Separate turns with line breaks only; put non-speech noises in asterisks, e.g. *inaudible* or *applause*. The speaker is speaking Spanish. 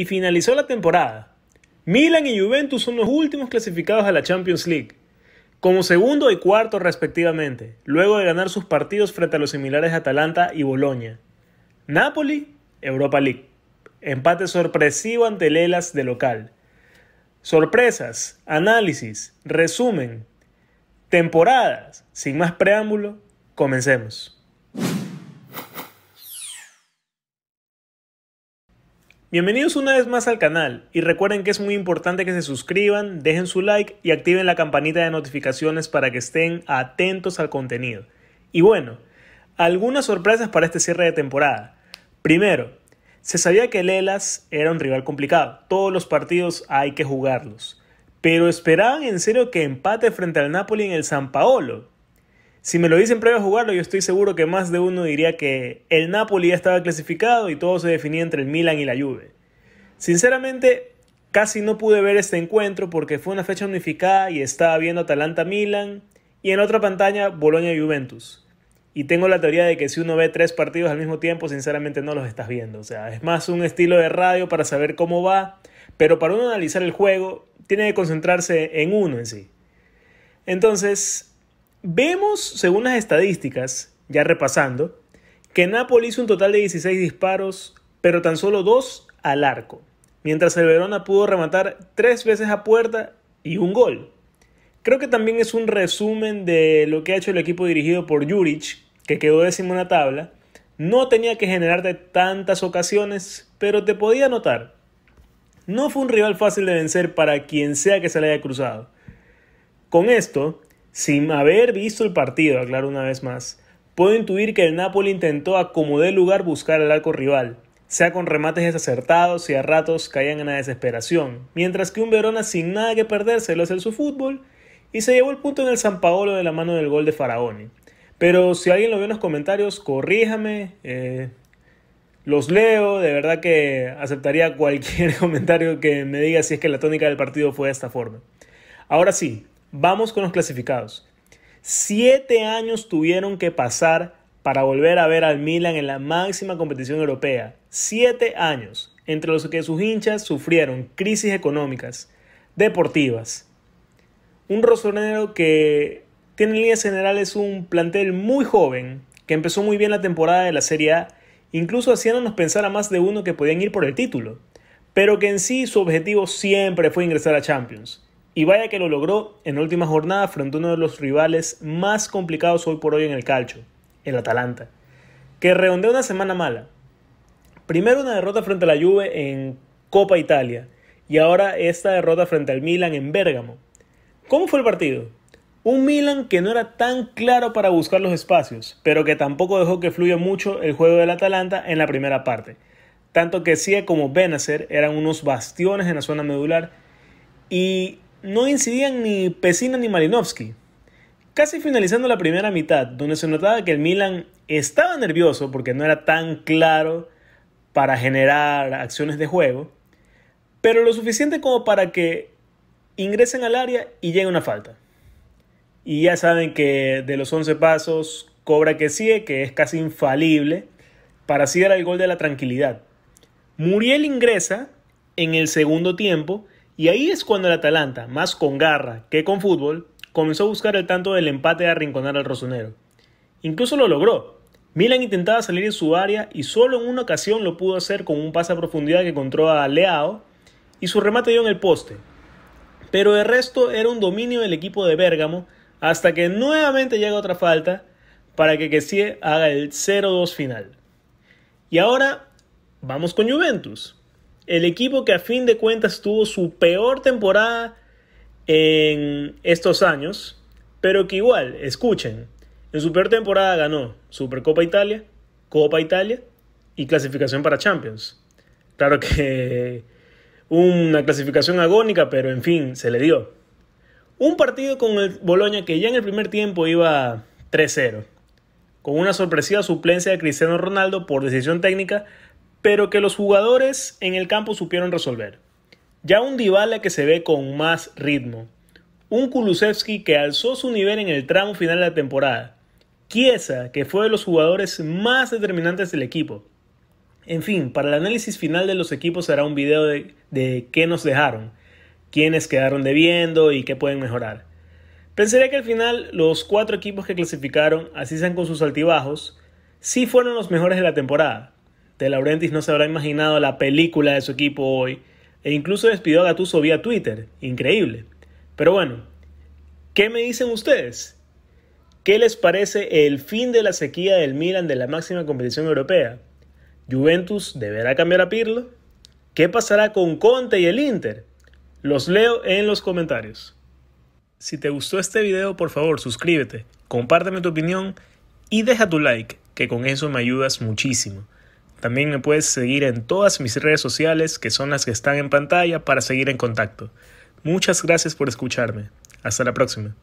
y finalizó la temporada. Milan y Juventus son los últimos clasificados a la Champions League, como segundo y cuarto respectivamente, luego de ganar sus partidos frente a los similares Atalanta y Boloña. Napoli, Europa League. Empate sorpresivo ante el de local. Sorpresas, análisis, resumen, temporadas. Sin más preámbulo, comencemos. Bienvenidos una vez más al canal y recuerden que es muy importante que se suscriban, dejen su like y activen la campanita de notificaciones para que estén atentos al contenido. Y bueno, algunas sorpresas para este cierre de temporada. Primero, se sabía que Lelas era un rival complicado, todos los partidos hay que jugarlos. Pero esperaban en serio que empate frente al Napoli en el San Paolo. Si me lo dicen previo a jugarlo, yo estoy seguro que más de uno diría que el Napoli ya estaba clasificado y todo se definía entre el Milan y la Juve. Sinceramente, casi no pude ver este encuentro porque fue una fecha unificada y estaba viendo Atalanta-Milan y en otra pantalla Bolonia-Juventus. Y tengo la teoría de que si uno ve tres partidos al mismo tiempo, sinceramente no los estás viendo. O sea, es más un estilo de radio para saber cómo va, pero para uno analizar el juego, tiene que concentrarse en uno en sí. Entonces, Vemos, según las estadísticas, ya repasando, que Napoli hizo un total de 16 disparos, pero tan solo 2 al arco, mientras el Verona pudo rematar 3 veces a puerta y un gol. Creo que también es un resumen de lo que ha hecho el equipo dirigido por Juric, que quedó décimo en la tabla. No tenía que generarte tantas ocasiones, pero te podía notar. No fue un rival fácil de vencer para quien sea que se le haya cruzado. Con esto, sin haber visto el partido, aclaro una vez más, puedo intuir que el Napoli intentó acomodar como lugar buscar al arco rival, sea con remates desacertados y a ratos caían en la desesperación, mientras que un Verona sin nada que perder se lo hace su fútbol y se llevó el punto en el San Paolo de la mano del gol de Faraoni. Pero si alguien lo vio en los comentarios, corríjame, eh, los leo, de verdad que aceptaría cualquier *laughs* comentario que me diga si es que la tónica del partido fue de esta forma. Ahora sí, Vamos con los clasificados. Siete años tuvieron que pasar para volver a ver al Milan en la máxima competición europea. Siete años, entre los que sus hinchas sufrieron crisis económicas, deportivas. Un rosonero que tiene en líneas generales un plantel muy joven, que empezó muy bien la temporada de la Serie A, incluso haciéndonos pensar a más de uno que podían ir por el título, pero que en sí su objetivo siempre fue ingresar a Champions. Y vaya que lo logró en la última jornada frente a uno de los rivales más complicados hoy por hoy en el calcio, el Atalanta, que redondeó una semana mala. Primero una derrota frente a la Juve en Copa Italia y ahora esta derrota frente al Milan en Bérgamo. ¿Cómo fue el partido? Un Milan que no era tan claro para buscar los espacios, pero que tampoco dejó que fluya mucho el juego del Atalanta en la primera parte. Tanto que Sia como Benacer eran unos bastiones en la zona medular y no incidían ni Pesina ni Malinowski. Casi finalizando la primera mitad, donde se notaba que el Milan estaba nervioso porque no era tan claro para generar acciones de juego, pero lo suficiente como para que ingresen al área y llegue una falta. Y ya saben que de los 11 pasos cobra que sigue, que es casi infalible, para así dar el gol de la tranquilidad. Muriel ingresa en el segundo tiempo y ahí es cuando el Atalanta, más con garra que con fútbol, comenzó a buscar el tanto del empate a arrinconar al rosonero. Incluso lo logró. Milan intentaba salir en su área y solo en una ocasión lo pudo hacer con un pase a profundidad que encontró a Leao y su remate dio en el poste. Pero el resto era un dominio del equipo de Bérgamo hasta que nuevamente llega otra falta para que Kessie haga el 0-2 final. Y ahora vamos con Juventus el equipo que a fin de cuentas tuvo su peor temporada en estos años, pero que igual, escuchen, en su peor temporada ganó Supercopa Italia, Copa Italia y clasificación para Champions. Claro que una clasificación agónica, pero en fin, se le dio. Un partido con el Boloña que ya en el primer tiempo iba 3-0, con una sorpresiva suplencia de Cristiano Ronaldo por decisión técnica pero que los jugadores en el campo supieron resolver. Ya un Dybala que se ve con más ritmo, un Kulusevski que alzó su nivel en el tramo final de la temporada, Kiesa que fue de los jugadores más determinantes del equipo. En fin, para el análisis final de los equipos será un video de, qué nos dejaron, quiénes quedaron debiendo y qué pueden mejorar. Pensaré que al final los cuatro equipos que clasificaron, así sean con sus altibajos, sí fueron los mejores de la temporada, de este, Laurentiis no se habrá imaginado la película de su equipo hoy. E incluso despidió a Gattuso vía Twitter. Increíble. Pero bueno, ¿qué me dicen ustedes? ¿Qué les parece el fin de la sequía del Milan de la máxima competición europea? ¿Juventus deberá cambiar a Pirlo? ¿Qué pasará con Conte y el Inter? Los leo en los comentarios. Si te gustó este video, por favor, suscríbete, compárteme tu opinión y deja tu like, que con eso me ayudas muchísimo. También me puedes seguir en todas mis redes sociales, que son las que están en pantalla, para seguir en contacto. Muchas gracias por escucharme. Hasta la próxima.